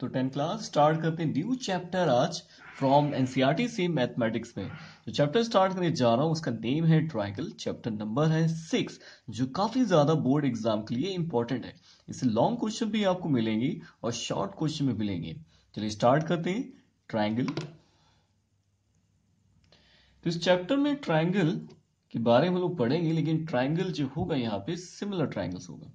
तो tenth class start करते हैं न्यू चैप्टर आज फ्रॉम एनसीईआरटी e से मैथमेटिक्स में जो चैप्टर स्टार्ट करने जा रहा हूँ उसका नेम है ट्राइंगल चैप्टर नंबर है सिक्स जो काफी ज्यादा बोर्ड एग्जाम के लिए इंपॉर्टेंट है इससे लॉन्ग क्वेश्चन भी आपको मिलेंगे और शॉर्ट क्वेश्चन भी मिलेंगे चलिए स्टार्ट करते हैं ट्राइंगल तो इस चैप्टर में ट्राइंगल के बारे में लोग पढ़ेंगे लेकिन ट्राइंगल जो होगा यहाँ पे सिमिलर ट्राइंगल्स होगा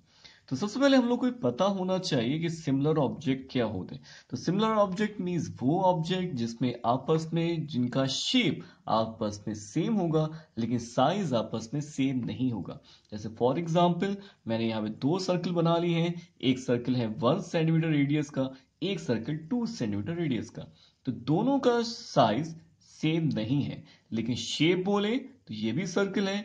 तो सबसे पहले हम लोग को पता होना चाहिए कि सिमिलर ऑब्जेक्ट क्या होते हैं तो सिमिलर ऑब्जेक्ट मीन्स वो ऑब्जेक्ट जिसमें आपस में जिनका शेप आपस में सेम होगा लेकिन साइज आपस में सेम नहीं होगा जैसे फॉर एग्जाम्पल मैंने यहाँ पे दो सर्कल बना लिए हैं एक सर्कल है वन सेंटीमीटर रेडियस का एक सर्कल टू सेंटीमीटर रेडियस का तो दोनों का साइज सेम नहीं है लेकिन शेप बोले तो ये भी सर्कल है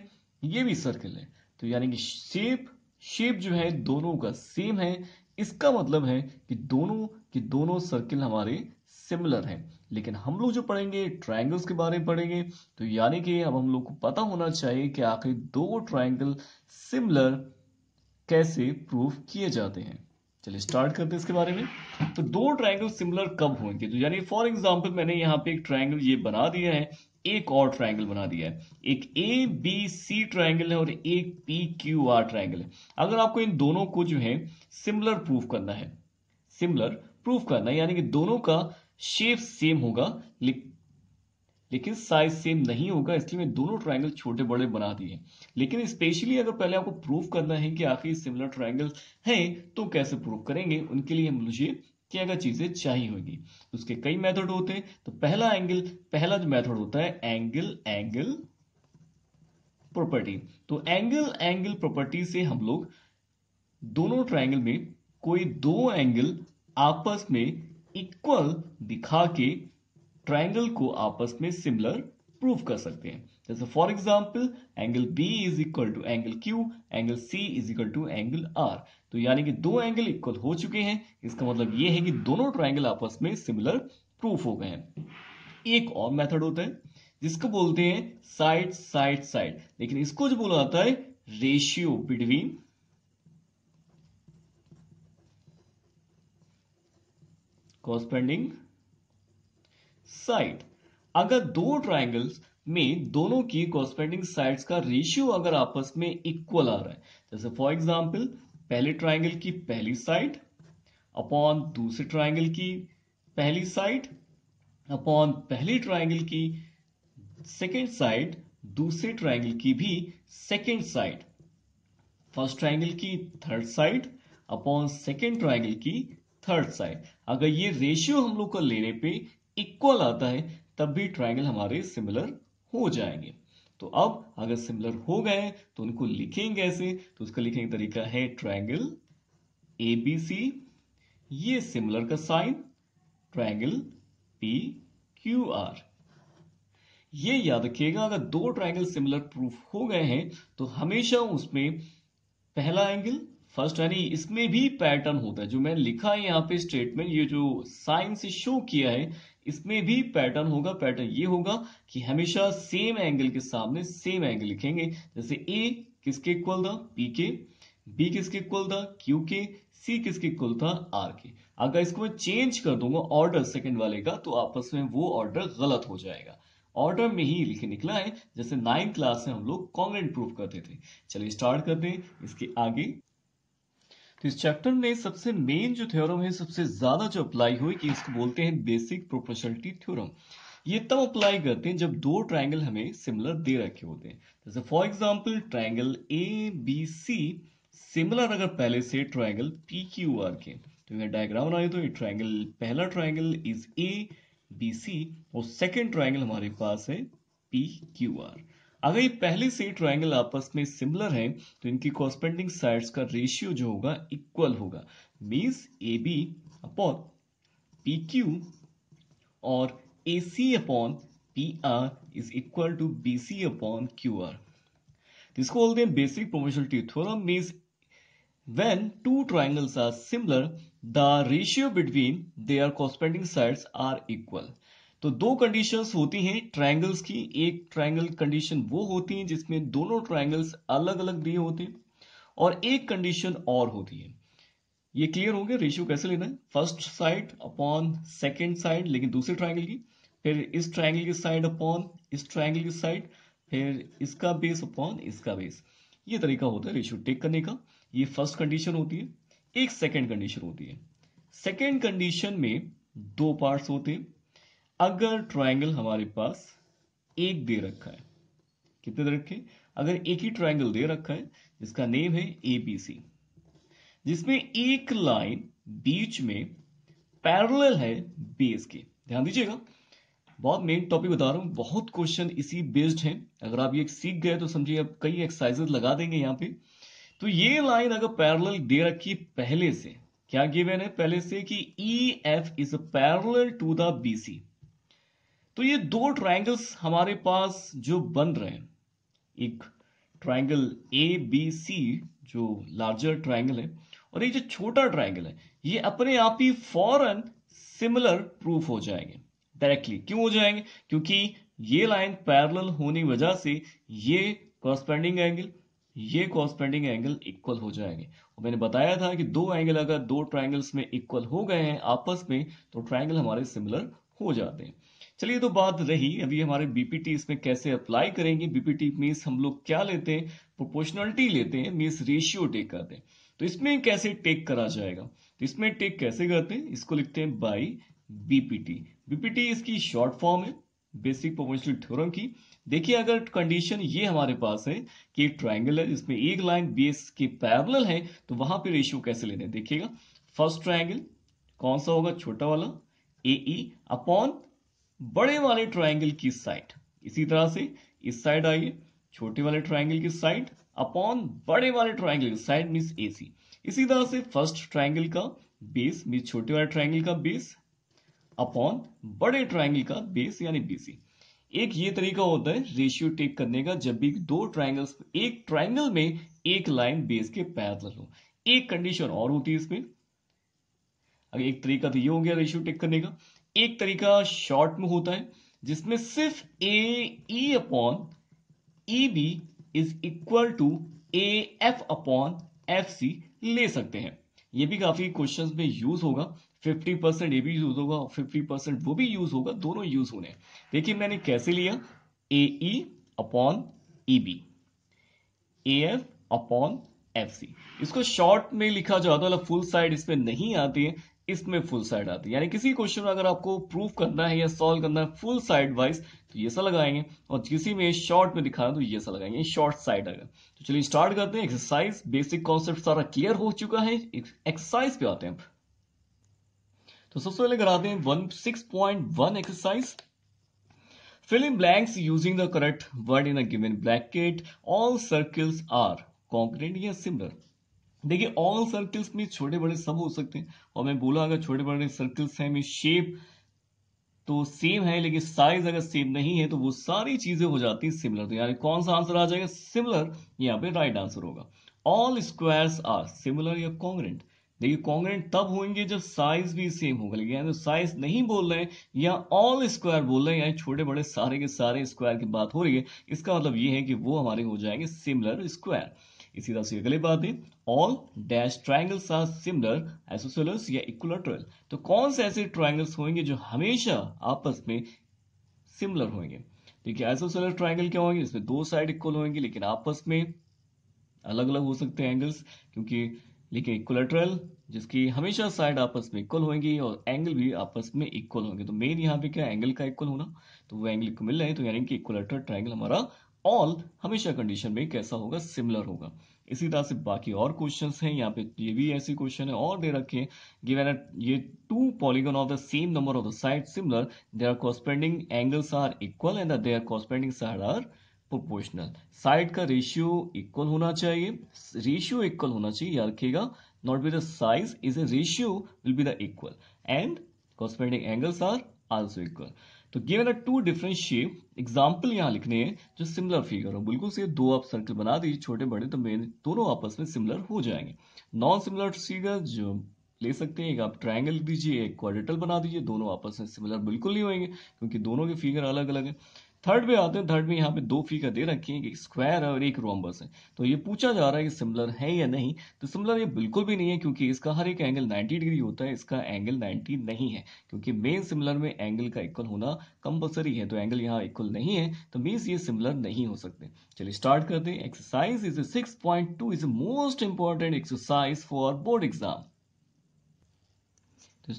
ये भी सर्कल है तो यानी कि शेप शेप जो है दोनों का सेम है इसका मतलब है कि दोनों कि दोनों सर्किल हमारे सिमिलर हैं लेकिन हम लोग जो पढ़ेंगे ट्रायंगल्स के बारे में पढ़ेंगे तो यानी कि अब हम लोग को पता होना चाहिए कि आखिर दो ट्रायंगल सिमिलर कैसे प्रूफ किए जाते हैं चलिए स्टार्ट करते हैं इसके बारे में तो दो ट्रायंगल सिमिलर कब होंगे तो यानी फॉर एग्जांपल मैंने यहाँ पे एक ट्रायंगल ये बना दिया है एक और ट्राइंगल बना दिया है एक ए बी सी ट्राइंगल है और एक पी क्यू आर ट्राइंगल है अगर आपको इन दोनों को जो है सिमिलर प्रूफ करना है सिमिलर प्रूफ करना है यानी कि दोनों का शेप सेम होगा ले, लेकिन साइज सेम नहीं होगा इसलिए मैं दोनों ट्राइंगल छोटे बड़े बना दिए लेकिन स्पेशली अगर पहले आपको प्रूफ करना है कि आखिर सिमिलर ट्राइंगल हैं तो कैसे प्रूफ करेंगे उनके लिए मुझे कि अगर चीज़ें चाहिए होगी तो उसके कई मेथड होते हैं तो पहला एंगल पहला जो मेथड होता है एंगल एंगल प्रॉपर्टी तो एंगल एंगल प्रॉपर्टी से हम लोग दोनों ट्राइंगल में कोई दो एंगल आपस में इक्वल दिखा के ट्राइंगल को आपस में सिमिलर प्रूव कर सकते हैं जैसे for example angle B is equal to angle Q angle C is equal to angle R तो यानी कि दो एंगल इक्वल हो चुके हैं इसका मतलब ये है कि दोनों ट्राइंगल आपस में सिमिलर प्रूफ हो गए हैं एक और मेथड होता है जिसको बोलते हैं साइड साइड साइड लेकिन इसको जो बोला जाता है रेशियो बिटवीन कॉस्पेंडिंग साइड अगर दो ट्राइंगल्स में दोनों की कॉस्पेंडिंग साइड्स का रेशियो अगर आपस में इक्वल आ रहा है जैसे फॉर एग्जाम्पल पहले ट्राइंगल की पहली साइड अपॉन दूसरे ट्राइंगल की पहली साइड अपॉन पहली ट्राइंगल की सेकेंड साइड दूसरे ट्राइंगल की भी सेकेंड साइड फर्स्ट ट्राइंगल की third side upon second triangle की थर्ड साइड अगर ये रेशियो हम लोग को लेने पे इक्वल आता है तब भी ट्राइंगल हमारे सिमिलर हो जाएंगे तो अब अगर सिमिलर हो गए तो उनको लिखेंगे ऐसे तो उसका लिखने का तरीका है ट्राइंगल ए बी सी ये सिमिलर का sign triangle P Q R ये याद रखिएगा अगर दो ट्राइंगल सिमिलर प्रूफ हो गए हैं तो हमेशा उसमें पहला एंगल फर्स्ट यानी इसमें भी पैटर्न होता है जो मैंने लिखा है यहां पे स्टेटमेंट ये जो साइन से शो किया है इसमें भी पैटर्न होगा पैटर्न ये होगा कि हमेशा सेम एंगल के सामने सेम एंगल लिखेंगे जैसे ए किसके इक्वल था पी के बी किसके इक्वल था क्यू के सी किसके इक्वल था आर के अगर इसको मैं चेंज कर दूंगा ऑर्डर सेकंड वाले का तो आपस में वो ऑर्डर गलत हो जाएगा ऑर्डर में ही लिखे निकला है जैसे नाइन्थ क्लास में हम लोग कॉन्ग्रेंट प्रूफ करते थे चलिए स्टार्ट करते हैं इसके आगे तो इस चैप्टर में सबसे मेन जो थ्योरम है सबसे ज्यादा जो अप्लाई हुई कि इसको बोलते हैं बेसिक प्रोपोर्शनलिटी थ्योरम ये तब अप्लाई करते हैं जब दो ट्रायंगल हमें सिमिलर दे रखे होते हैं जैसे for example triangle A B C similar अगर पहले से ट्रायंगल पी क्यू आर के तो यहाँ डायग्राम आए तो ये ट्राइंगल पहला triangle is A B C और सेकेंड ट्राइंगल हमारे पास है पी क्यू आर अगर ये पहली से ट्राइंगल आपस में सिमिलर हैं तो इनकी कॉरस्पेंडिंग साइड्स का रेशियो जो होगा इक्वल होगा means A B upon P Q और A C upon P R is equal to B C upon Q R इसको बोलते हैं basic proportionality theorem means when two triangles are similar the ratio between they are corresponding sides are equal तो दो conditions होती हैं triangles की एक triangle condition वो होती है जिसमें दोनों ट्रायंगल्स अलग अलग दिए होते हैं और एक कंडीशन और होती है ये क्लियर हो गया रेशियो कैसे लेना है first side upon second side लेकिन दूसरे ट्राइंगल की फिर इस ट्राइंगल की साइड अपॉन इस ट्राइंगल की साइड फिर इसका बेस अपॉन इसका बेस ये तरीका होता है रेशियो टेक करने का ये फर्स्ट कंडीशन होती है एक सेकेंड कंडीशन होती है सेकेंड कंडीशन में दो पार्ट्स होते हैं अगर ट्रायंगल हमारे पास एक दे रखा है कितने दे रखे अगर एक ही ट्रायंगल दे रखा है जिसका नेम है एबीसी जिसमें एक लाइन बीच में पैरेलल है बेस के ध्यान दीजिएगा बहुत मेन टॉपिक बता रहा हूं बहुत क्वेश्चन इसी बेस्ड हैं अगर आप ये सीख गए तो समझिए आप कई एक्सरसाइजेस लगा देंगे यहां पे तो ये लाइन अगर पैरेलल दे रखी पहले से क्या गिवन है पहले से कि E F is parallel to the BC तो ये दो ट्राइंगल्स हमारे पास जो बन रहे हैं एक ट्राइंगल ए बी सी जो लार्जर ट्राइंगल है और ये जो छोटा ट्राइंगल है ये अपने आप ही फॉरन सिमिलर प्रूफ हो जाएंगे डायरेक्टली क्यों हो जाएंगे क्योंकि ये लाइन पैरेलल होने की वजह से ये कॉरस्पेंडिंग एंगल ये कॉरस्पेंडिंग एंगल इक्वल हो जाएंगे और मैंने बताया था कि दो एंगल अगर दो ट्राइंगल्स में इक्वल हो गए हैं आपस में तो ट्राइंगल हमारे सिमिलर हो जाते हैं चलिए तो बात रही अभी हमारे बीपीटी इसमें कैसे अप्लाई करेंगे बीपीटी मीन्स हम लोग क्या लेते हैं प्रोपोर्शनलिटी लेते हैं मीन्स रेशियो टेक करते हैं तो इसमें कैसे टेक करा जाएगा तो इसमें टेक कैसे करते हैं इसको लिखते हैं बाई बीपीटी बीपीटी इसकी शॉर्ट फॉर्म है बेसिक प्रोपोर्शनल थ्योरम की देखिए अगर कंडीशन ये हमारे पास है कि ट्राइंगल है जिसमें एक लाइन बेस के पैरेलल है तो वहां पर रेशियो कैसे लेने देखिएगा फर्स्ट ट्राइंगल कौन सा होगा छोटा वाला ए अपॉन e बड़े वाले ट्राइंगल की साइड इसी तरह से इस साइड आइए छोटे वाले ट्राइंगल की साइड अपॉन बड़े वाले ट्राइंगल की साइड मीन ए सी इसी तरह से फर्स्ट ट्राइंगल का बेस मीन छोटे वाले ट्राइंगल का बेस अपॉन बड़े ट्राइंगल का बेस यानी बीसी एक ये तरीका होता है रेशियो टेक करने का जब भी दो ट्राइंगल्स एक ट्राइंगल में एक लाइन बेस के पैरल हो एक कंडीशन और होती है इसमें अगर एक तरीका तो ये हो गया रेशियो टेक करने का एक तरीका शॉर्ट में होता है जिसमें सिर्फ A E upon E B is equal to A F upon F C ले सकते हैं ये भी काफी क्वेश्चंस में यूज होगा 50 परसेंट ए भी यूज होगा और 50 परसेंट वो भी यूज होगा दोनों यूज होने देखिए मैंने कैसे लिया A E upon E B A F upon F C इसको शॉर्ट में लिखा जाता है फुल मतलब साइड इसमें नहीं आती है इसमें फुल साइड आती है यानी किसी क्वेश्चन में अगर आपको प्रूफ करना है या सॉल्व करना है फुल साइड वाइज तो ये सा लगाएंगे और किसी में शॉर्ट में दिखाना तो ये सा लगाएंगे शॉर्ट साइड अगर तो चलिए स्टार्ट करते हैं एक्सरसाइज बेसिक कॉन्सेप्ट सारा क्लियर हो चुका है एक्सरसाइज पे आते हैं तो सबसे पहले कराते हैं exercise fill in blanks using the correct word in a given bracket all circles are congruent या सिमिलर देखिए ऑल सर्कल्स में छोटे बड़े सब हो सकते हैं और मैं बोला अगर छोटे बड़े सर्कल्स हैं में शेप तो सेम है लेकिन साइज अगर सेम नहीं है तो वो सारी चीजें हो जाती है सिमिलर तो यार कौन सा आंसर आ जाएगा सिमिलर यहाँ पे राइट आंसर होगा ऑल स्क्वायर्स आर सिमिलर या कॉन्ग्रेंट देखिए कॉन्ग्रेंट तब होंगे जब साइज भी सेम होगा लेकिन तो साइज नहीं बोल रहे हैं या ऑल स्क्वायर बोल रहे हैं यानी छोटे बड़े सारे के सारे स्क्वायर की बात हो रही है इसका मतलब ये है कि वो हमारे हो जाएंगे सिमिलर स्क्वायर इसी तरह से अगले बात है all dash triangles are similar isosceles या इक्वलेटरल तो कौन से ऐसे ट्राइंगल्स होंगे जो हमेशा आपस में सिमिलर होंगे ठीक है एसोसेलर ट्राइंगल क्या होंगे इसमें दो साइड इक्वल होंगे लेकिन आपस में अलग अलग हो सकते हैं एंगल्स क्योंकि लेकिन इक्वलेटरल जिसकी हमेशा साइड आपस में इक्वल होंगी और एंगल भी आपस में इक्वल होंगे तो मेन यहाँ पे क्या एंगल का इक्वल होना तो वो एंगल को मिल रहे हैं तो यानी कि इक्वलेटरल ट्राइंगल हमारा ऑल हमेशा कंडीशन में कैसा होगा सिमिलर होगा इसी तरह से बाकी और क्वेश्चन हैं यहाँ पे ये भी ऐसे क्वेश्चन है और दे रखे गिवेन एट ये two polygon of the same number of the side similar their corresponding angles are equal and their corresponding side are proportional side का रेशियो इक्वल होना चाहिए रेशियो इक्वल होना चाहिए याद रखिएगा not be the size is a ratio will be the equal and corresponding angles are also equal तो given two different shape example यहाँ लिखने हैं जो सिमिलर फिगर हो बिल्कुल से दो आप सर्कल बना दीजिए छोटे बड़े तो मेन दोनों आपस में सिमिलर हो जाएंगे नॉन सिमिलर फिगर जो ले सकते हैं एक आप ट्राइंगल दीजिए एक क्वाड्रेटल बना दीजिए दोनों आपस में सिमिलर बिल्कुल नहीं होंगे क्योंकि दोनों के फिगर अलग अलग है थर्ड पे आते हैं थर्ड में यहाँ पे दो फीका दे रखी है एक स्क्वायर है और एक रोम्बस है तो ये पूछा जा रहा है कि सिमिलर है या नहीं तो सिमिलर ये बिल्कुल भी नहीं है क्योंकि इसका हर एक एंगल 90 डिग्री होता है इसका एंगल 90 नहीं है क्योंकि मेन सिमिलर में एंगल का इक्वल होना कंपल्सरी है तो एंगल यहाँ इक्वल नहीं है तो मीन्स ये सिमिलर नहीं हो सकते चलिए स्टार्ट करते हैं exercise is six point two is a most important exercise for board exam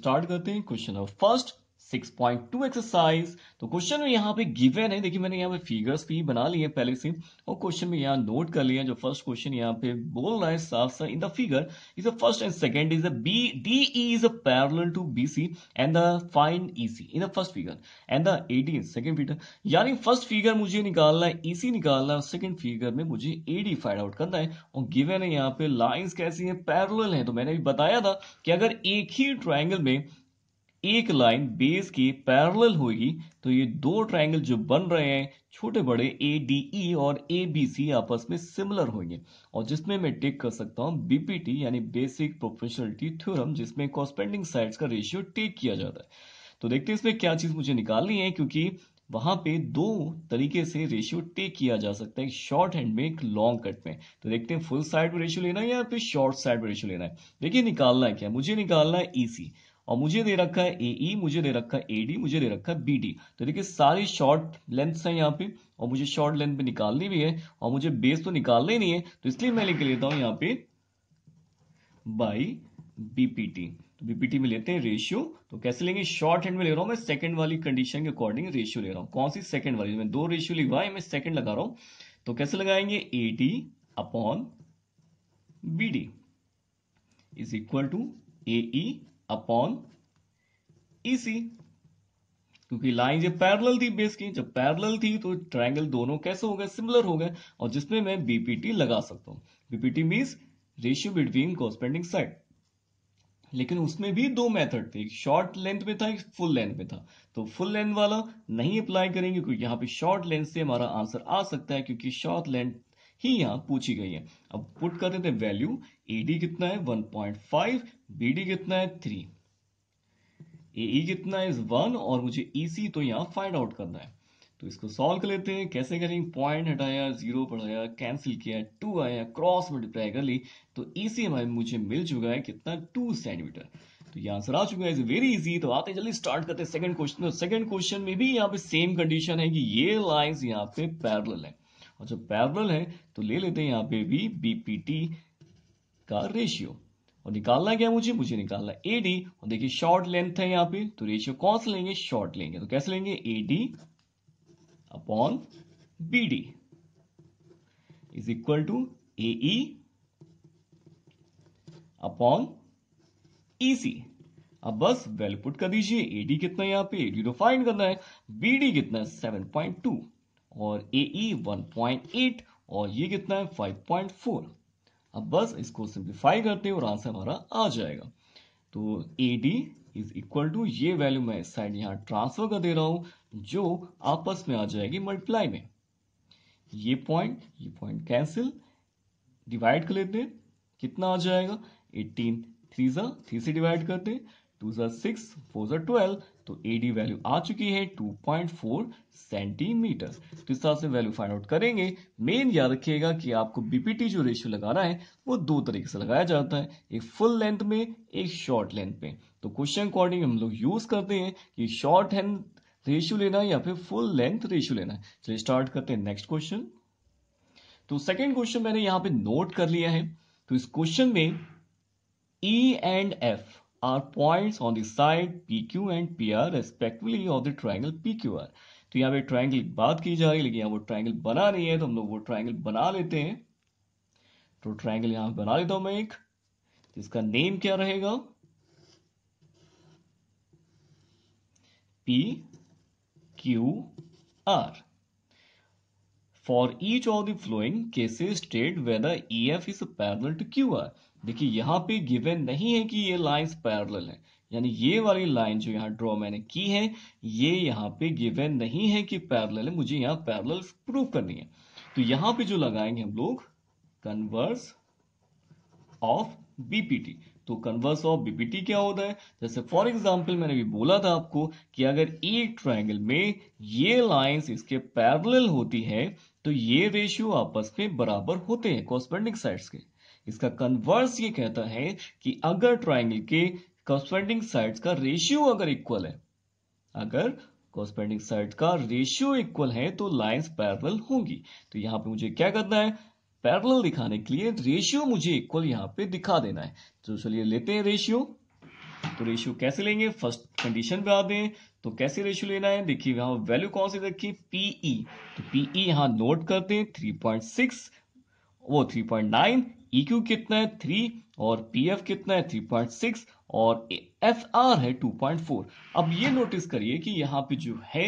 start करते हैं क्वेश्चन नंबर फर्स्ट 6.2 एक्सरसाइज तो क्वेश्चन में यहाँ पे गिवन है देखिए मैंने यहाँ पे फिगर्स भी बना लिए पहले से और क्वेश्चन में यहाँ नोट कर लिया जो फर्स्ट क्वेश्चन यहाँ पे बोल रहा है साफ सा in the figure is a first and second is B D is a parallel to B C and the fine E C in the first figure and the at second figure यानी first figure मुझे निकालना है ई e सी निकालना है second figure में मुझे A D find out करना है और गिवेन है यहाँ पे लाइन्स कैसी है पैरल है तो मैंने भी बताया था कि अगर एक ही ट्राइंगल में एक लाइन बेस के पैरेलल होगी तो ये दो ट्रायंगल जो बन रहे हैं छोटे बड़े ए डी ई और ए बी सी आपस में सिमिलर होंगे और जिसमें मैं टेक कर सकता हूँ बीपीटी यानी बेसिक प्रोफेशनलिटी थ्योरम जिसमें कॉस्पेंडिंग साइड्स का रेशियो टेक किया जाता है तो देखते हैं इसमें क्या चीज मुझे निकालनी है क्योंकि वहां पे दो तरीके से रेशियो टेक किया जा सकता है शॉर्ट हैंड में एक लॉन्ग कट में तो देखते हैं फुल साइड में रेशियो लेना है या फिर शॉर्ट साइड में रेशियो लेना है देखिए निकालना है क्या मुझे निकालना है ईसी e और मुझे दे रखा है ए ई e, मुझे दे रखा है ए डी मुझे दे रखा है बी डी तो देखिए सारी शॉर्ट लेंथ्स हैं यहाँ पे और मुझे शॉर्ट लेंथ पे निकालनी भी है और मुझे बेस तो निकालना ही नहीं है तो इसलिए मैं लिख लेता हूं यहाँ पे बाई बीपीटी तो बीपीटी में लेते हैं रेशियो तो कैसे लेंगे शॉर्ट हैंड में ले रहा हूं मैं सेकंड वाली कंडीशन के अकॉर्डिंग रेशियो ले रहा हूं कौन सी सेकंड वाली मैं दो रेशियो लिखवाए मैं सेकंड लगा रहा हूं तो कैसे लगाएंगे A D upon B D is equal to A E upon E e क्योंकि लाइन जब पैरेलल थी बेस की जब पैरेलल थी तो ट्रायंगल दोनों कैसे हो गए सिमिलर हो गए और जिसमें मैं बीपीटी लगा सकता हूं BPT means ratio between corresponding side लेकिन उसमें भी दो मेथड थे एक शॉर्ट लेंथ में था एक फुल लेंथ में था तो फुल लेंथ वाला नहीं अप्लाई करेंगे क्योंकि यहां पे शॉर्ट लेंथ से हमारा आंसर आ सकता है क्योंकि शॉर्ट लेंथ ही यहां पूछी गई है अब पुट कर देते हैं वैल्यू एडी कितना है 1.5 बीडी कितना है 3 एई e कितना है 1 और मुझे ईसी e तो यहां फाइंड आउट करना है तो इसको सॉल्व कर लेते हैं कैसे करेंगे पॉइंट हटाया जीरो पढ़ाया कैंसिल किया टू आया क्रॉस मल्टीप्लाई कर ली तो ईसी e हमारे मुझे मिल चुका है कितना टू सेंटीमीटर तो ये आंसर आ चुका है इज वेरी इजी तो आते जल्दी स्टार्ट करते हैं सेकंड क्वेश्चन सेकंड क्वेश्चन में भी यहाँ पे सेम कंडीशन है कि ये लाइंस यहाँ पे पैरल है और जो पैरल है तो ले लेते हैं यहाँ पे वी बी पी टी का रेशियो और निकालना क्या मुझे मुझे निकालना ए डी और देखिए शॉर्ट लेंथ है यहाँ पे तो रेशियो कौन सा लेंगे शॉर्ट लेंगे तो कैसे लेंगे A D upon B D is equal to A upon E C अब बस वैल्यू पुट कर दीजिए एडी कितना है यहाँ पे एडी तो फाइंड करना है बीडी कितना है सेवन पॉइंट टू और A E one point eight और ये कितना है फाइव पॉइंट फोर अब बस इसको सिंप्लीफाई करते हैं और आंसर हमारा आ जाएगा तो A D is equal to ये वैल्यू मैं इस साइड यहाँ ट्रांसफर कर दे रहा हूँ जो आपस में आ जाएगी मल्टीप्लाई में ये पॉइंट ये पॉइंट कैंसिल डिवाइड कर लेते कितना आ जाएगा एटीन थ्री जा थ्री से डिवाइड करते हैं टू जा सिक्स फोर जा ट्वेल्व तो ए डी वैल्यू आ चुकी है 2.4 सेंटीमीटर तो इस तरह से वैल्यू फाइंड आउट करेंगे मेन याद रखिएगा कि आपको बीपीटी जो रेशियो लगाना है वो दो तरीके से लगाया जाता है एक फुल लेंथ में एक शॉर्ट लेंथ में तो क्वेश्चन अकॉर्डिंग हम लोग यूज करते हैं कि शॉर्ट हैंड रेशियो लेना है या फिर फुल लेंथ रेशियो लेना है चलिए स्टार्ट करते हैं नेक्स्ट क्वेश्चन तो सेकेंड क्वेश्चन मैंने यहां पर नोट कर लिया है तो इस क्वेश्चन में E and F are P Q and P R and PR respectively of the triangle PQR. तो यहाँ पे ट्राइंगल बात की जा रही है लेकिन यहाँ वो ट्राइंगल बना नहीं है तो हम लोग वो ट्राइंगल बना लेते हैं तो ट्राइंगल यहां बना लेता हूं मैं एक जिसका नेम क्या रहेगा P Q R for each of the following cases state whether E F is parallel to Q R देखिए यहाँ पे गिवन नहीं है कि ये लाइंस पैरेलल हैं यानी ये वाली लाइन जो यहाँ ड्रॉ मैंने की है ये यहाँ पे गिवन नहीं है कि पैरेलल है मुझे यहाँ पैरेलल प्रूव करनी है तो यहाँ पे जो लगाएंगे हम लोग कन्वर्स ऑफ बीपीटी तो कन्वर्स ऑफ बीपीटी क्या होता है जैसे फॉर एग्जाम्पल मैंने भी बोला था आपको कि अगर एक ट्राइंगल में ये लाइन्स इसके पैरेलल होती है तो ये रेशियो आपस में बराबर होते हैं कॉस्पेंडिंग साइड्स के इसका कन्वर्स ये कहता है कि अगर ट्राइंगल के कॉस्पेंडिंग साइड का रेशियो अगर इक्वल है अगर कॉस्पेंडिंग साइड का रेशियो इक्वल है तो लाइन्स पैरल होंगी तो यहां पे मुझे क्या करना है पैरल दिखाने के लिए रेशियो मुझे इक्वल यहां पे दिखा देना है तो चलिए लेते हैं रेशियो तो रेशियो कैसे लेंगे फर्स्ट कंडीशन पे आते हैं तो कैसे रेशियो लेना है देखिए यहां वैल्यू कौन सी रखी पीई e। तो पीई यहां नोट करते हैं थ्री पॉइंट सिक्स वो 3.9 EQ कितना है थ्री और PF कितना है 3.6 और FR है 2.4 अब ये नोटिस करिए कि यहाँ पे जो है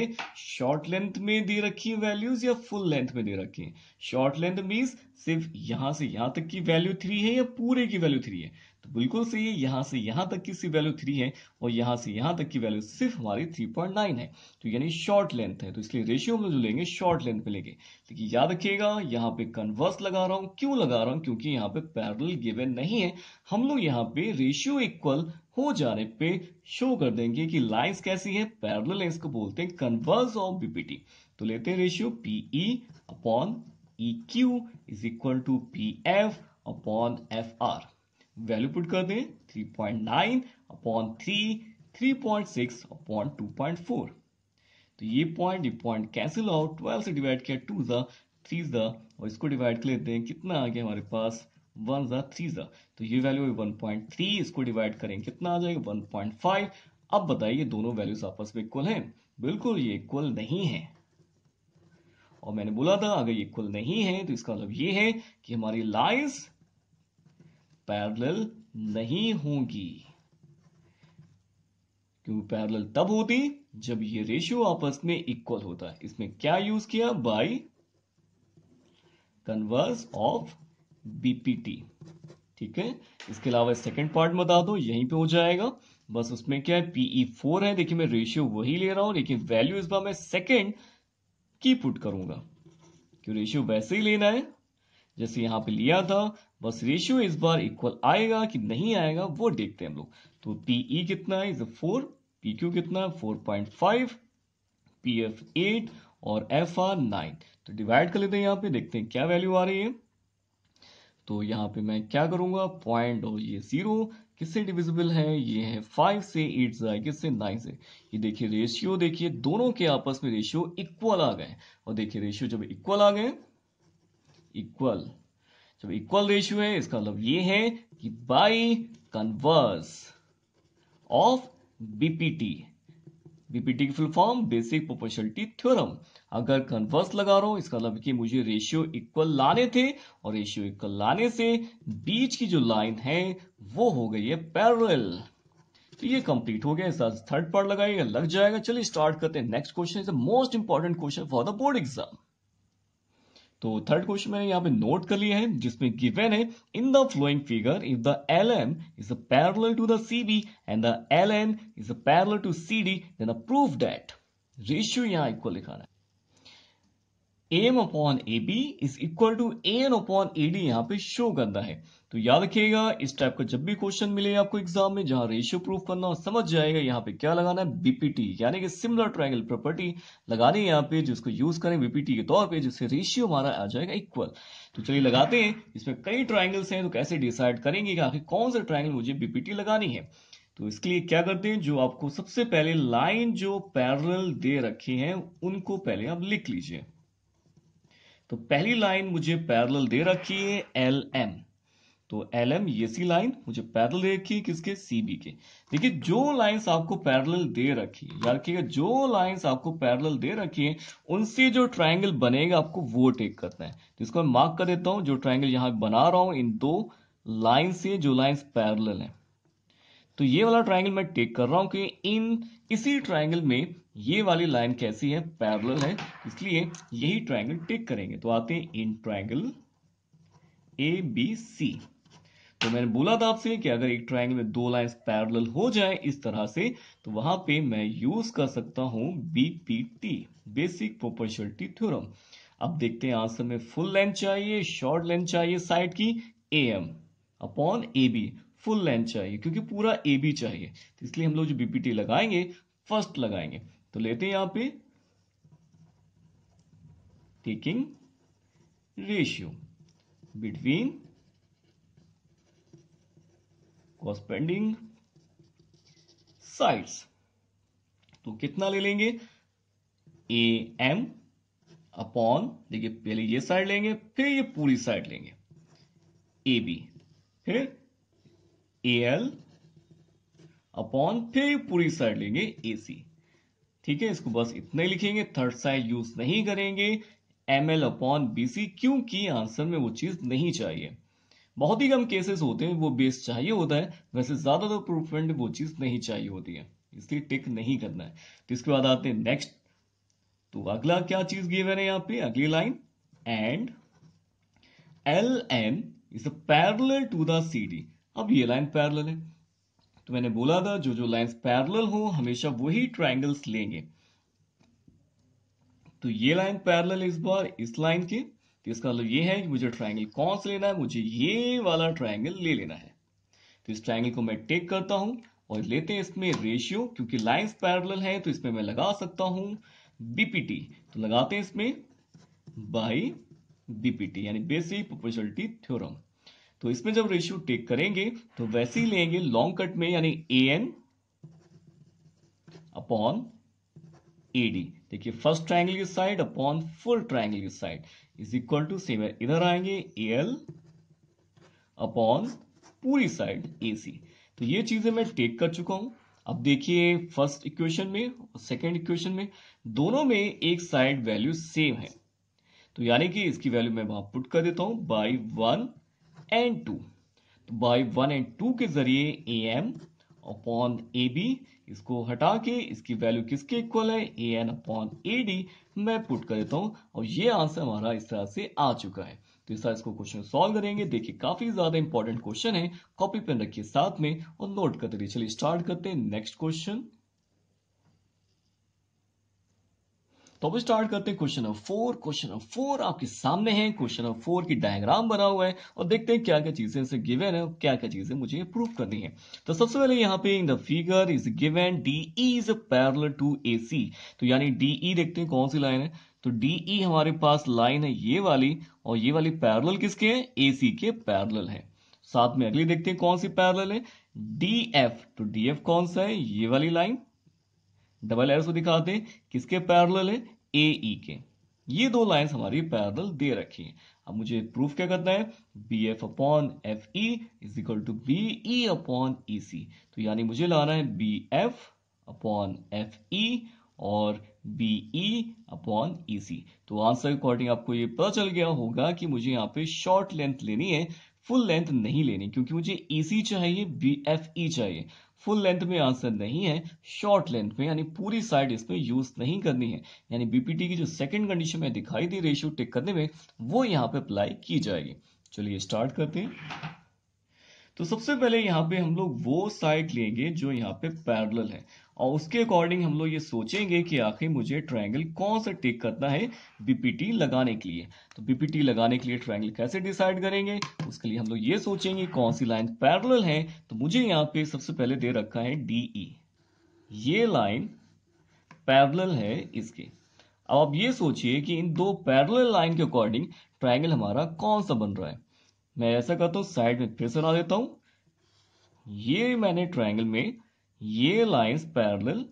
शॉर्ट लेंथ में दे रखी है वैल्यूज या फुल लेंथ में दे रखी है शॉर्ट लेंथ मीन्स सिर्फ यहां से यहां तक की वैल्यू थ्री है या पूरे की वैल्यू थ्री है तो बिल्कुल सही है यहाँ से यहाँ तक की सी वैल्यू थ्री है और यहाँ से यहाँ तक की वैल्यू सिर्फ हमारी थ्री पॉइंट नाइन है तो यानी शॉर्ट लेंथ है तो इसलिए रेशियो में जो लेंगे शॉर्ट लेंथ पे लेंगे लेकिन याद रखिएगा यहाँ पे कन्वर्स लगा रहा हूँ क्यों लगा रहा हूँ क्योंकि यहाँ पे पैरल गिवन नहीं है हम लोग यहाँ पे रेशियो इक्वल हो जाने पे शो कर देंगे कि लाइंस कैसी है पैरल लाइंस को बोलते हैं कन्वर्स ऑफ बीपीटी तो लेते हैं ratio PE upon E Q is equal to P F upon F R value put कर दें 3.9 upon three three upon two तो ये पॉइंट ये पॉइंट कैंसिल आउट 12 से डिवाइड किया टू ज़ा थ्री ज़ा और इसको डिवाइड कर लेते हैं कितना आ गया हमारे पास वन ज़ा थ्री ज़ा तो ये वैल्यू है वन पॉइंट इसको डिवाइड करेंगे कितना आ जाएगा वन अब बताइए ये दोनों वैल्यूज आपस में इक्वल हैं बिल्कुल ये इक्वल नहीं है और मैंने बोला था अगर ये इक्वल नहीं है तो इसका मतलब ये है कि हमारी लाइन्स पैरल नहीं होंगी क्योंकि पैरल तब होती जब ये रेशियो आपस में इक्वल होता है इसमें क्या यूज किया बाई कन्वर्स ऑफ बीपीटी ठीक है इसके अलावा सेकंड पार्ट में बता दो यहीं पे हो जाएगा बस उसमें क्या है पीई फोर e है देखिए मैं रेशियो वही ले रहा हूं लेकिन वैल्यू इस बार मैं सेकंड की पुट करूंगा क्यों रेशियो वैसे ही लेना है जैसे यहां पे लिया था बस रेशियो इस बार इक्वल आएगा कि नहीं आएगा वो देखते हैं हम लोग तो पीई -E कितना है फोर पी क्यू कितना four point five P F eight और एफ आर नाइन तो डिवाइड कर लेते हैं यहाँ पे देखते हैं क्या वैल्यू आ रही है तो यहाँ पे मैं क्या करूंगा पॉइंट और ये जीरो किससे डिविजिबल है ये है फाइव से एट से किससे नाइन से ये देखिए रेशियो देखिए दोनों के आपस में रेशियो इक्वल आ गए और देखिए रेशियो जब इक्वल आ गए इक्वल जब इक्वल रेशियो है इसका मतलब ये है कि by converse of BPT BPT की full form basic proportionality theorem अगर कन्वर्स लगा रहा हूं इसका मतलब कि मुझे रेशियो इक्वल लाने थे और रेशियो इक्वल लाने से बीच की जो लाइन है वो हो गई है पैरल तो ये कंप्लीट हो गया थर्ड पार्ट लगाइएगा लग जाएगा चलिए स्टार्ट करते हैं next question is the most important question for the board exam तो थर्ड क्वेश्चन मैंने यहाँ पे नोट कर लिया है जिसमें गिवन है in the following figure if the L N is parallel to the C B and the L N is parallel to C D then proof that ratio यहाँ equal लिखाना है M upon A B is equal to N upon A D यहाँ पे show करना है तो याद रखिएगा इस टाइप का जब भी क्वेश्चन मिले आपको एग्जाम में जहां रेशियो प्रूफ करना हो समझ जाएगा यहाँ पे क्या लगाना है बीपीटी यानी कि सिमिलर ट्राइंगल प्रॉपर्टी लगानी है यहाँ पे जिसको यूज करें बीपीटी के तौर पे जिससे रेशियो हमारा आ जाएगा इक्वल तो चलिए लगाते हैं इसमें कई ट्राइंगल्स हैं तो कैसे डिसाइड करेंगे कि आखिर कौन सा ट्राइंगल मुझे बीपीटी लगानी है तो इसके लिए क्या करते हैं जो आपको सबसे पहले लाइन जो पैरल दे रखी है उनको पहले आप लिख लीजिए तो पहली लाइन मुझे पैरल दे रखी है एल एम तो एल एम ये सी लाइन मुझे पैरल दे रखी किसके सी बी के देखिए जो लाइंस आपको पैरल दे रखी है याद रखिएगा जो लाइंस आपको पैरल दे रखी है उनसे जो ट्राइंगल बनेगा आपको वो टेक करना है जिसको तो इसको मैं मार्क कर देता हूँ जो ट्राइंगल यहां बना रहा हूं इन दो लाइन से जो लाइन्स पैरल है तो ये वाला ट्राइंगल मैं टेक कर रहा हूं कि इन इसी ट्राइंगल में ये वाली लाइन कैसी है पैरल है इसलिए यही ट्राइंगल टेक करेंगे तो आते हैं इन ट्राइंगल ए बी सी तो मैंने बोला था आपसे कि अगर एक ट्राइंगल में दो लाइंस पैरेलल हो जाए इस तरह से तो वहां पे मैं यूज कर सकता हूं बीपीटी बेसिक प्रोपोर्शनलिटी थ्योरम अब देखते हैं आंसर में फुल लेंथ चाहिए शॉर्ट लेंथ चाहिए साइड की A M upon A B full length चाहिए क्योंकि पूरा ए बी चाहिए तो इसलिए हम लोग जो बीपीटी लगाएंगे फर्स्ट लगाएंगे तो लेते हैं यहां पे taking ratio between corresponding sides तो कितना ले लेंगे ए एम अपॉन देखिए पहले ये साइड लेंगे फिर ये पूरी साइड लेंगे ए बी फिर ए एल अपॉन फिर ये पूरी साइड लेंगे ए सी ठीक है इसको बस इतना ही लिखेंगे थर्ड साइड यूज नहीं करेंगे M L upon B C क्योंकि आंसर में वो चीज नहीं चाहिए बहुत ही कम केसेस होते हैं वो बेस चाहिए होता है वैसे ज़्यादातर तो प्रूफ फ्रेंड वो चीज़ नहीं चाहिए होती है इसलिए टिक नहीं करना है तो इसके बाद आते हैं नेक्स्ट तो अगला क्या चीज़ गिवन है यहाँ पे अगली line and L N is parallel to the C D अब ये लाइन पैरल है तो मैंने बोला था जो जो लाइंस पैरल हो हमेशा वही ट्राइंगल्स लेंगे तो ये लाइन पैरल इस बार इस लाइन के तो इसका मतलब ये है कि मुझे ट्राइंगल कौन सा लेना है मुझे ये वाला ट्राइंगल ले लेना है तो इस ट्राइंगल को मैं टेक करता हूं और लेते हैं इसमें रेशियो क्योंकि लाइंस पैरेलल है तो इसमें मैं लगा सकता हूं बीपीटी तो लगाते हैं इसमें बाई बीपीटी यानी बेसिक प्रोपोर्शनलिटी थ्योरम तो इसमें जब रेशियो टेक करेंगे तो वैसे ही लेंगे लॉन्ग कट में यानी ए एन अपॉन एडी देखिए first triangle side upon full triangle side is equal to same है इधर आएंगे ए एल अपॉन पूरी साइड ए सी तो ये चीजें मैं टेक कर चुका हूं अब देखिए फर्स्ट इक्वेशन में और सेकेंड इक्वेशन में दोनों में एक साइड वैल्यू सेम है तो यानी कि इसकी वैल्यू मैं वहां पुट कर देता हूं बाई वन एंड टू तो बाई वन एंड टू के जरिए A M upon A B इसको हटा के इसकी वैल्यू किसके इक्वल है A N upon A D मैं पुट कर देता हूँ और ये आंसर हमारा इस तरह से आ चुका है तो इस तरह इसको क्वेश्चन सॉल्व करेंगे देखिए काफी ज्यादा इंपॉर्टेंट क्वेश्चन है कॉपी पेन रखिए साथ में और नोट करते रहिए चलिए स्टार्ट करते हैं नेक्स्ट क्वेश्चन तो अब स्टार्ट करते हैं question number four question number four आपके सामने है क्वेश्चन नंबर फोर की डायग्राम बना हुआ है और देखते हैं क्या क्या चीजें इसे गिवन है क्या क्या चीजें मुझे प्रूव करनी है तो सबसे पहले यहाँ पे in the figure is given D is parallel to A तो यानी डी e देखते हैं कौन सी लाइन है तो डी e हमारे पास लाइन है ये वाली और ये वाली पैरल किसके है ए सी के पैरल है साथ में अगली देखते हैं कौन सी पैरल है डी एफ तो डी एफ कौन सा है ये वाली लाइन डबल एरो से दिखाते किसके पैरल है ए ई e के ये दो लाइंस हमारी पैरल दे रखी हैं अब मुझे प्रूफ क्या करना है B F upon F E is equal to B E upon E C तो यानी मुझे लाना है B F upon F E और B E upon E C तो आंसर अकॉर्डिंग आपको ये पता चल गया होगा कि मुझे यहाँ पे शॉर्ट लेंथ लेनी है फुल लेंथ नहीं लेनी क्योंकि मुझे ई e सी चाहिए बी एफ ई चाहिए फुल लेंथ में आंसर नहीं है शॉर्ट लेंथ में यानी पूरी साइड इसमें यूज नहीं करनी है यानी बीपीटी की जो सेकंड कंडीशन में दिखाई दी रेशियो टिक करने में वो यहाँ पे अप्लाई की जाएगी चलिए स्टार्ट करते हैं तो सबसे पहले यहाँ पे हम लोग वो साइड लेंगे जो यहाँ पे पैरल है और उसके अकॉर्डिंग हम लोग ये सोचेंगे कि आखिर मुझे ट्रायंगल कौन सा टिक करना है बीपीटी लगाने के लिए तो बीपीटी लगाने के लिए ट्रायंगल कैसे डिसाइड करेंगे उसके लिए हम लोग ये सोचेंगे कौन सी लाइन पैरल है तो मुझे यहाँ पे सबसे पहले दे रखा है डी डीई e। ये लाइन पैरल है इसके अब आप ये सोचिए कि इन दो पैरल लाइन के अकॉर्डिंग ट्राइंगल हमारा कौन सा बन रहा है मैं ऐसा करता हूँ साइड में फिर से ला देता हूँ ये मैंने ट्राइंगल में ये लाइंस पैरेलल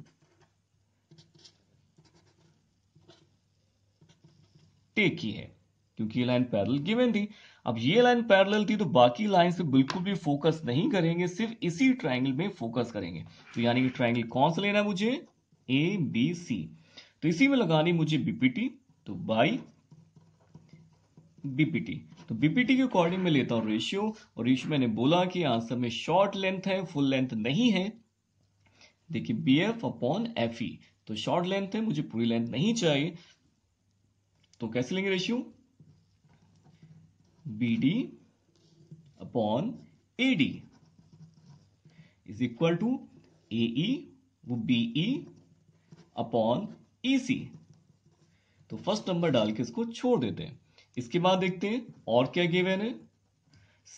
टेक की है क्योंकि ये लाइन पैरेलल गिवन थी अब ये लाइन पैरेलल थी तो बाकी लाइन पे बिल्कुल भी फोकस नहीं करेंगे सिर्फ इसी ट्राइंगल में फोकस करेंगे तो यानी कि ट्राइंगल कौन सा लेना है मुझे ए बी सी तो इसी में लगानी मुझे बीपीटी तो बाई बीपीटी तो बीपीटी के अकॉर्डिंग में लेता हूं रेशियो और रेशियो मैंने बोला कि आंसर में शॉर्ट लेंथ है फुल लेंथ नहीं है देखिए B F upon F E तो शॉर्ट लेंथ है मुझे पूरी लेंथ नहीं चाहिए तो कैसे लेंगे ratio B D upon A D is equal to A E वो B E upon E C तो फर्स्ट नंबर डाल के इसको छोड़ देते हैं इसके बाद देखते हैं और क्या गिवेन है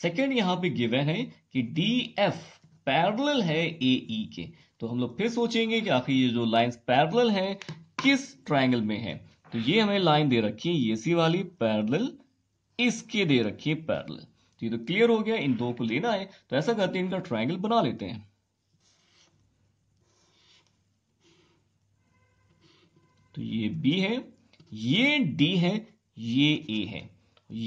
सेकेंड यहां पे गिवेन है कि डी एफ पैरल है ए ई e के तो हम लोग फिर सोचेंगे कि आखिर ये जो लाइन पैरेलल हैं किस ट्राइंगल में है तो ये हमें लाइन दे रखी है ये सी वाली पैरेलल इसके दे रखी है पैरेलल तो ये तो क्लियर हो गया इन दो को लेना है तो ऐसा करते हैं इनका ट्राइंगल बना लेते हैं तो ये बी है ये डी है ये ए है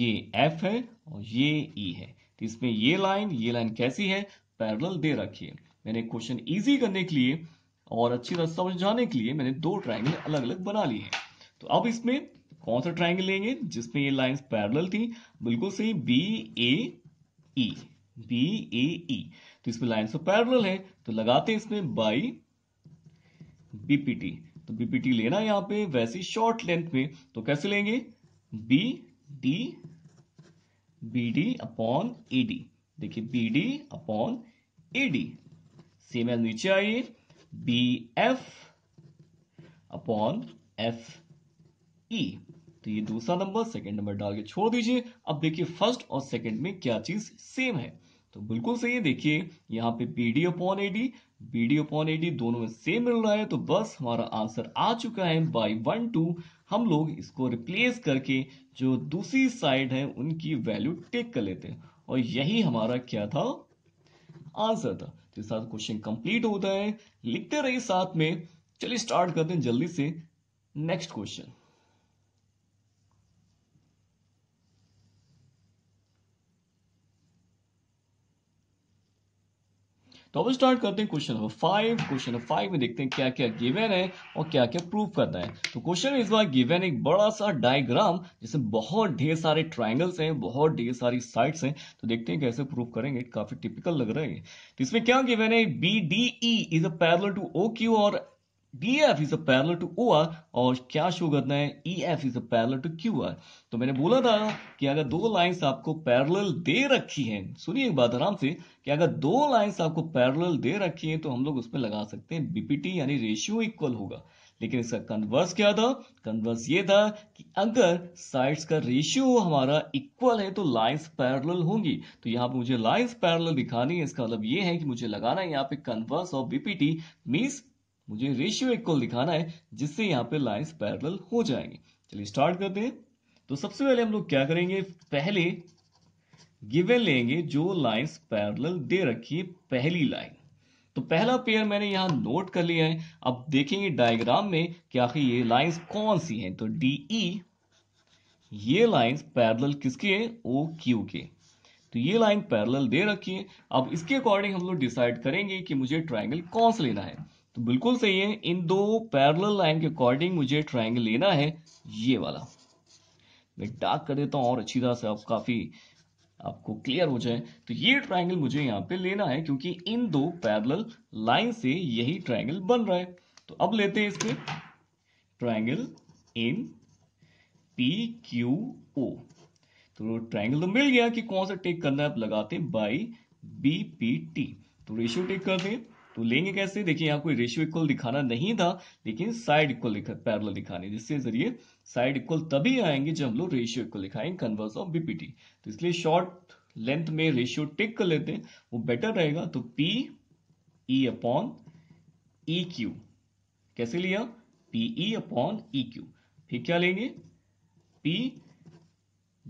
ये एफ है और ये ई e है तो इसमें ये लाइन ये लाइन कैसी है पैरल दे रखी है मैंने क्वेश्चन ईजी करने के लिए और अच्छी तरह समझाने के लिए मैंने दो ट्राइंगल अलग अलग बना लिए हैं तो अब इसमें कौन सा ट्राइंगल लेंगे जिसमें ये लाइंस पैरेलल थी बिल्कुल सही बी ए ई बी ए ई तो इसमें लाइंस तो पैरेलल है तो लगाते हैं इसमें बाई बीपीटी तो बीपीटी लेना यहां पे वैसे शॉर्ट लेंथ में तो कैसे लेंगे B D B D upon A D देखिए B D upon A D same में नीचे आइए B F upon F E तो ये दूसरा नंबर सेकंड नंबर डाल के छोड़ दीजिए अब देखिए फर्स्ट और सेकंड में क्या चीज सेम है तो बिल्कुल सही है देखिए यहाँ पे B D upon A D B D upon A D दोनों में सेम मिल रहा है तो बस हमारा आंसर आ चुका है बाई वन टू हम लोग इसको रिप्लेस करके जो दूसरी साइड है उनकी वैल्यू टेक कर लेते हैं और यही हमारा क्या था आंसर था तो साथ क्वेश्चन कंप्लीट होता है लिखते रहिए साथ में चलिए स्टार्ट करते हैं जल्दी से नेक्स्ट क्वेश्चन तो अब स्टार्ट करते हैं question number five question number five में देखते हैं क्या क्या गिवन है और क्या क्या प्रूव करना है तो क्वेश्चन इस बार गिवन एक बड़ा सा डायग्राम जिसमें बहुत ढेर सारे ट्राइंगल्स हैं बहुत ढेर सारी साइड्स हैं तो देखते हैं कैसे प्रूव करेंगे काफी टिपिकल लग रहा है तो इसमें क्या गिवेन है B D E is a parallel to O Q और F is a parallel to O R और क्या शो करना है E F is a parallel to Q R तो मैंने बोला था कि अगर दो लाइंस आपको पैरल दे रखी हैं सुनिए एक बात आराम से कि अगर दो लाइंस आपको पैरल दे रखी हैं तो हम लोग उसमें लगा सकते हैं बीपीटी यानी रेशियो इक्वल होगा लेकिन इसका कन्वर्स क्या था कन्वर्स ये था कि अगर साइड्स का रेशियो हमारा इक्वल है तो लाइंस पैरेलल होंगी तो यहाँ पे मुझे लाइंस पैरेलल दिखानी है इसका मतलब ये है कि मुझे लगाना है यहाँ पे कन्वर्स ऑफ बीपीटी मीन्स मुझे रेशियो इक्वल दिखाना है जिससे यहाँ पे लाइन्स पैरेलल हो जाएंगे चलिए स्टार्ट करते हैं तो सबसे पहले हम लोग क्या करेंगे पहले गिवन लेंगे जो लाइन्स पैरेलल दे रखी है पहली लाइन तो पहला पेयर मैंने यहां नोट कर लिया है अब देखेंगे डायग्राम में कि आखिर ये लाइंस कौन सी हैं तो डी ई e, ये लाइंस पैरेलल किसके हैं ओ क्यू के तो ये लाइन पैरेलल दे रखी है अब इसके अकॉर्डिंग हम लोग डिसाइड करेंगे कि मुझे ट्राइंगल कौन सा लेना है तो बिल्कुल सही है इन दो पैरल लाइन के अकॉर्डिंग मुझे ट्राइंगल लेना है ये वाला मैं डार्क कर देता हूं और अच्छी तरह से आप काफ़ी आपको क्लियर हो जाए तो ये ट्राइंगल मुझे यहां पे लेना है क्योंकि इन दो पैरल लाइन से यही ट्राइंगल बन रहा है तो अब लेते हैं इसके triangle in P Q O तो ट्राइंगल तो मिल गया कि कौन सा टेक करना है आप लगाते हैं बाई बी पी टी तो रेशियो टेक करते हैं तो लेंगे कैसे देखिए यहाँ कोई रेशियो इक्वल दिखाना नहीं था लेकिन साइड इक्वल पैरल दिखाने जिसके जरिए साइड इक्वल तभी आएंगे जब हम लोग रेशियो इक्वल दिखाएंगे कन्वर्स ऑफ बीपीटी तो इसलिए शॉर्ट लेंथ में रेशियो टिक कर लेते हैं वो बेटर रहेगा तो P E upon E Q कैसे लिया P E upon E Q फिर क्या लेंगे P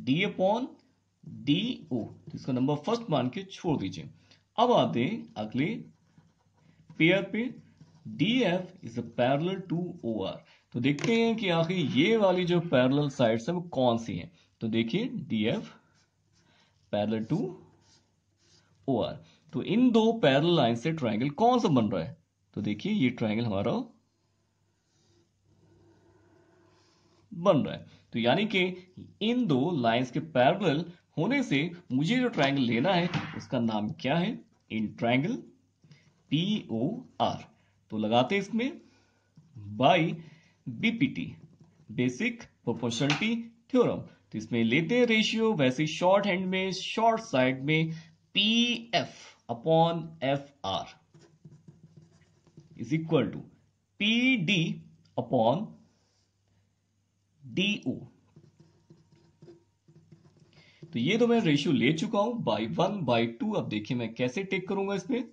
D upon D O इसका नंबर फर्स्ट मान के छोड़ दीजिए अब आते हैं अगले पेयर पे D F is parallel to O R तो देखते हैं कि आखिर ये वाली जो पैरल साइड है वो कौन सी है तो देखिए D F parallel to O R तो इन दो पैरल लाइन से ट्राइंगल कौन सा बन रहा है तो देखिए ये ट्राइंगल हमारा बन रहा है तो यानी कि इन दो लाइंस के पैरल होने से मुझे जो ट्राइंगल लेना है उसका नाम क्या है in triangle P O R तो लगाते इसमें by BPT basic proportionality theorem तो इसमें लेते हैं रेशियो वैसे शॉर्ट हैंड में शॉर्ट साइड में P F upon F R is equal to P D upon D O तो ये तो मैं रेशियो ले चुका हूं बाई वन बाई टू अब देखिए मैं कैसे टेक करूंगा इसमें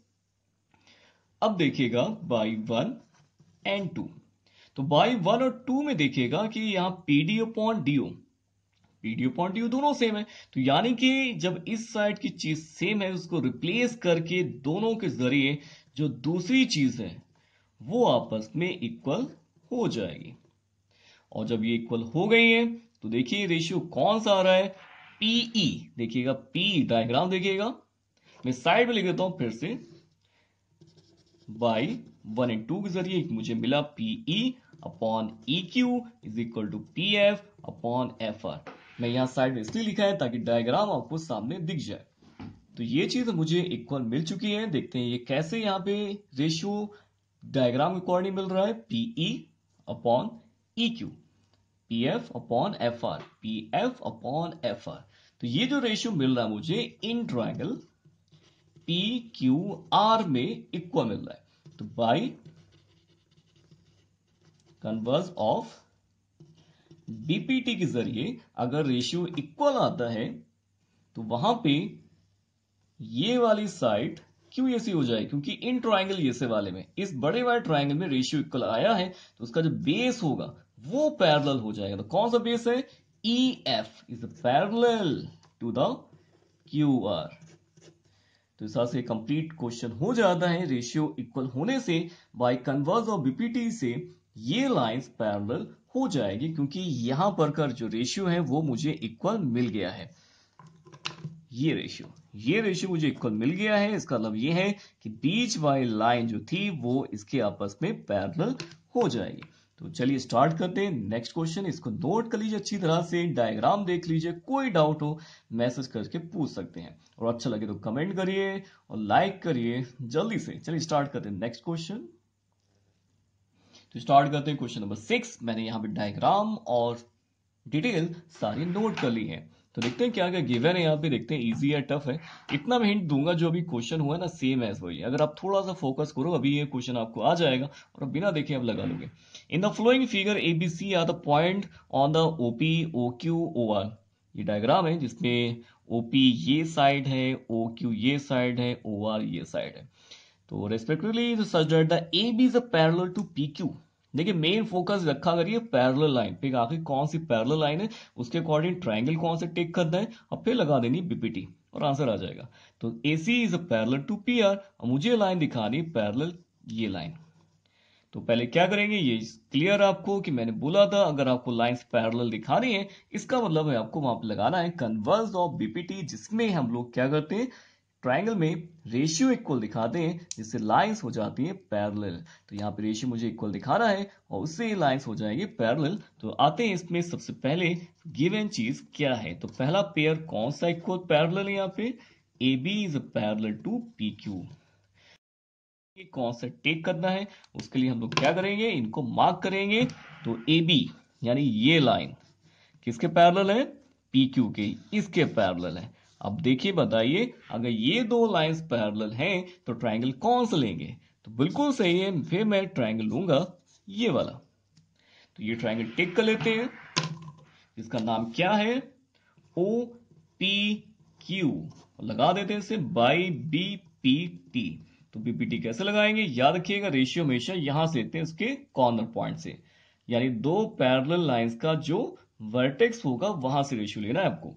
अब देखिएगा बाई वन एंड टू तो बाई वन और टू में देखिएगा कि यहां PDO point DO PDO point DO दोनों सेम है तो यानी कि जब इस साइड की चीज सेम है उसको रिप्लेस करके दोनों के जरिए जो दूसरी चीज है वो आपस में इक्वल हो जाएगी और जब ये इक्वल हो गई है तो देखिए रेशियो कौन सा आ रहा है पीई e. देखिएगा पी डायग्राम देखिएगा मैं साइड में लिख देता हूं फिर से बाई वन एंड टू के जरिए मुझे मिला PE upon E Q is equal to P F upon F R मैं यहां साइड में इसलिए लिखा है ताकि डायग्राम आपको सामने दिख जाए तो ये चीज मुझे इक्वल मिल चुकी है देखते हैं ये कैसे यहां पे रेशियो डायग्राम के अकॉर्डिंग मिल रहा है PE upon E Q P F upon F R P F upon F R तो ये जो रेशियो मिल रहा है मुझे in triangle P Q R में इक्वल मिल रहा है produced by converse of BPT के जरिए अगर रेशियो इक्वल आता है तो वहां पे ये वाली साइड क्यों ऐसी हो जाए क्योंकि इन ट्राइंगल ये वाले में इस बड़े वाले ट्राइंगल में रेशियो इक्वल आया है तो उसका जो बेस होगा वो पैरल हो जाएगा तो कौन सा बेस है E F is parallel to the Q R तो इस से कंप्लीट क्वेश्चन हो जाता है रेशियो इक्वल होने से बाय कन्वर्स और बीपीटी से ये लाइंस पैरेलल हो जाएगी क्योंकि यहां पर कर जो रेशियो है वो मुझे इक्वल मिल गया है ये रेशियो ये रेशियो मुझे इक्वल मिल गया है इसका मतलब ये है कि बीच वाई लाइन जो थी वो इसके आपस में पैरल हो जाएगी तो चलिए स्टार्ट करते हैं नेक्स्ट क्वेश्चन इसको नोट कर लीजिए अच्छी तरह से डायग्राम देख लीजिए कोई डाउट हो मैसेज करके पूछ सकते हैं और अच्छा लगे तो कमेंट करिए और लाइक करिए जल्दी से चलिए स्टार्ट करते हैं नेक्स्ट क्वेश्चन तो स्टार्ट करते हैं क्वेश्चन नंबर सिक्स मैंने यहां पे डायग्राम और डिटेल सारी नोट कर ली है तो देखते हैं क्या क्या गिवन है यहाँ पे देखते हैं इजी है टफ है इतना मैं हिंट दूंगा जो अभी क्वेश्चन हुआ ना सेम एज वही अगर आप थोड़ा सा फोकस करो अभी ये क्वेश्चन आपको आ जाएगा और बिना देखे आप लगा लोगे in the following figure A B C are the point on the OP O Q O R ये डायग्राम है जिसमें ओपी ये साइड है ओ क्यू ये साइड है ओ आर ये साइड है तो respectively such the A B is a parallel to P Q देखिए मेन फोकस रखा करिए पैरल लाइन ठीक आखिर कौन सी पैरल लाइन है उसके अकॉर्डिंग ट्राइंगल कौन से टेक करना है और फिर लगा देनी बीपीटी और आंसर आ जाएगा तो A C is parallel to P R मुझे लाइन दिखानी पैरल ये लाइन तो पहले क्या करेंगे ये क्लियर आपको कि मैंने बोला था अगर आपको लाइंस पैरेलल दिखा रही हैं इसका मतलब है आपको वहां पर लगाना है कन्वर्स ऑफ बीपीटी जिसमें हम लोग क्या करते हैं ट्राइंगल में रेशियो इक्वल दिखा दें जिससे लाइंस हो जाती है पैरेलल तो यहाँ पे रेशियो मुझे इक्वल दिखा रहा है और उससे लाइंस हो जाएंगे पैरेलल तो आते हैं इसमें सबसे पहले गिवन चीज क्या है तो पहला पेयर कौन सा इक्वल पैरेलल है यहाँ पे A B is parallel to P Q कौन सा टेक करना है उसके लिए हम लोग क्या करेंगे इनको मार्क करेंगे तो ए बी यानी ये लाइन किसके पैरेलल है पी क्यू के इसके पैरेलल है अब देखिए बताइए अगर ये दो लाइंस पैरेलल हैं तो ट्रायंगल कौन सा लेंगे तो बिल्कुल सही है फिर मैं ट्रायंगल लूंगा ये वाला तो ये ट्रायंगल टिक कर लेते हैं इसका नाम क्या है ओ पी क्यू लगा देते हैं इसे बाई बी पी टी तो बीपीटी कैसे लगाएंगे याद रखिएगा रेशियो हमेशा यहां से लेते हैं उसके कॉर्नर पॉइंट से यानी दो पैरेलल लाइंस का जो वर्टेक्स होगा वहां से रेशियो लेना है आपको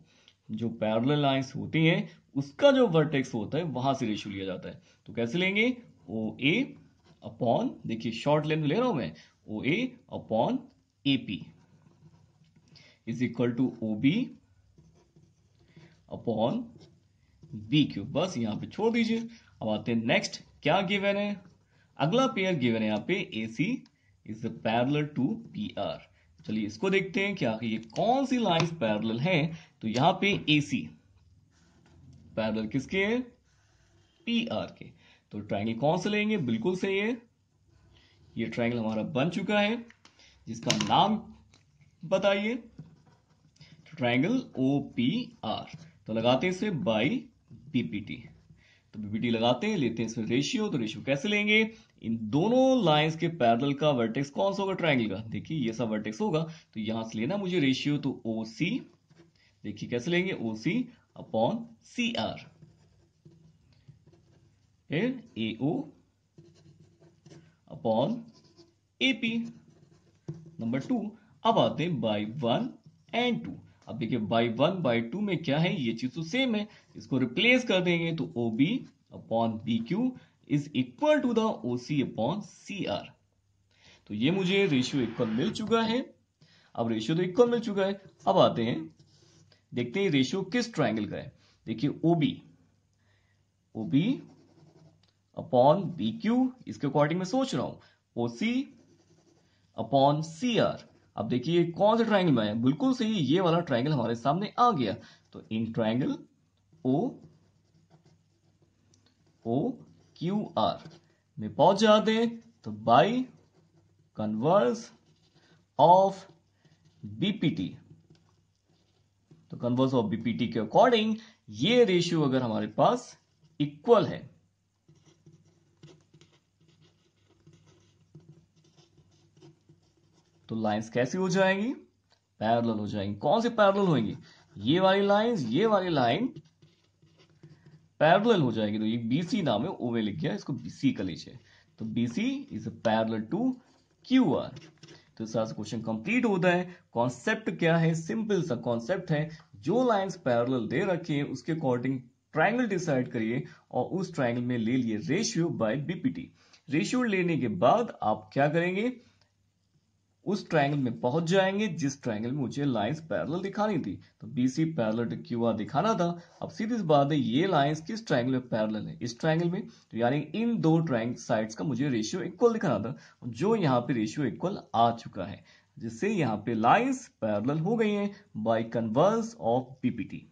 जो पैरल लाइन्स होती हैं उसका जो वर्टेक्स होता है वहां से रेशियो लिया जाता है तो कैसे लेंगे ओ ए अपॉन देखिए शॉर्ट लेन ले रहा हूं मैं O A upon A P is equal to O B upon B Q बस यहां पे छोड़ दीजिए अब आते हैं नेक्स्ट क्या गिवन है अगला पेयर गिवन है यहां पे A C is parallel to P R चलिए इसको देखते हैं क्या ये कौन सी लाइंस पैरेलल हैं तो यहां पे एसी पैरेलल किसके है पी आर के तो ट्राइंगल कौन से लेंगे बिल्कुल सही है ये ट्राइंगल हमारा बन चुका है जिसका नाम बताइए ट्राइंगल ओ पी आर तो लगाते हैं इसे बाई बीपीटी तो बीपीटी लगाते हैं लेते हैं इसमें रेशियो तो रेशियो कैसे लेंगे इन दोनों लाइंस के पैदल का वर्टेक्स कौन सा होगा ट्राइंगल का देखिए ये सब वर्टेक्स होगा तो यहां से लेना मुझे रेशियो तो ओ सी देखिए कैसे लेंगे ओ सी अपॉन सी आर फिर A O upon A P number two अब आते हैं बाई वन एंड टू अब देखिए बाई वन बाई टू में क्या है ये चीज तो सेम है इसको रिप्लेस कर देंगे तो O B upon B Q is equal to the O C upon C R तो ये मुझे रेशियो इक्वल मिल चुका है अब रेशियो तो इक्वल मिल चुका है अब आते हैं देखते हैं रेशियो किस ट्राइंगल का है देखिए OB OB upon B Q इसके अकॉर्डिंग में सोच रहा हूं ओसी अपॉन सी आर अब देखिए कौन सा ट्राइंगल में है बिल्कुल सही ये वाला ट्राइंगल हमारे सामने आ गया तो in triangle O O Q R में पहुंच जाते तो बाई कन्वर्स ऑफ बीपीटी तो कन्वर्स ऑफ बीपीटी के अकॉर्डिंग ये रेशियो अगर हमारे पास इक्वल है तो लाइंस कैसी हो जाएंगी पैरेलल हो जाएंगी कौन सी पैरेलल होंगी ये वाली लाइंस ये वाली लाइन पैरल हो जाएगी तो ये बी नाम है ओवे लिख गया इसको बी का लीजिए तो B is parallel to Q R तो इस तरह से क्वेश्चन कंप्लीट होता है कॉन्सेप्ट क्या है सिंपल सा कॉन्सेप्ट है जो लाइंस पैरल दे रखे हैं उसके अकॉर्डिंग ट्राइंगल डिसाइड करिए और उस ट्राइंगल में ले लिए रेशियो बाय बीपीटी रेशियो लेने के बाद आप क्या करेंगे उस ट्रायंगल में पहुंच जाएंगे जिस ट्रायंगल में मुझे लाइंस पैरेलल दिखानी थी तो बीसी पैरेलल टू क्यू दिखाना था अब सीधी सी बात है ये लाइंस किस ट्रायंगल में पैरेलल है इस ट्रायंगल में तो यानी इन दो ट्रायंगल साइड्स का मुझे रेशियो इक्वल दिखाना था जो यहाँ पे रेशियो इक्वल आ चुका है जिससे यहाँ पे लाइन्स पैरल हो गई है बाई कन्वर्स ऑफ पीपीटी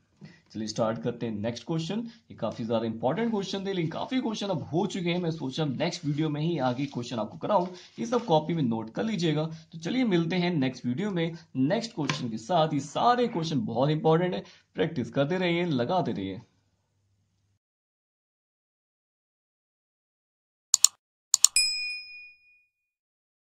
चलिए स्टार्ट करते हैं नेक्स्ट क्वेश्चन ये काफी ज्यादा इंपॉर्टेंट क्वेश्चन थे लेकिन काफी क्वेश्चन अब हो चुके हैं मैं सोचा नेक्स्ट वीडियो में ही आगे क्वेश्चन आपको कराऊं ये सब कॉपी में नोट कर लीजिएगा तो चलिए मिलते हैं नेक्स्ट वीडियो में नेक्स्ट क्वेश्चन के साथ ये सारे क्वेश्चन बहुत इंपॉर्टेंट है प्रैक्टिस करते रहिए लगाते रहिए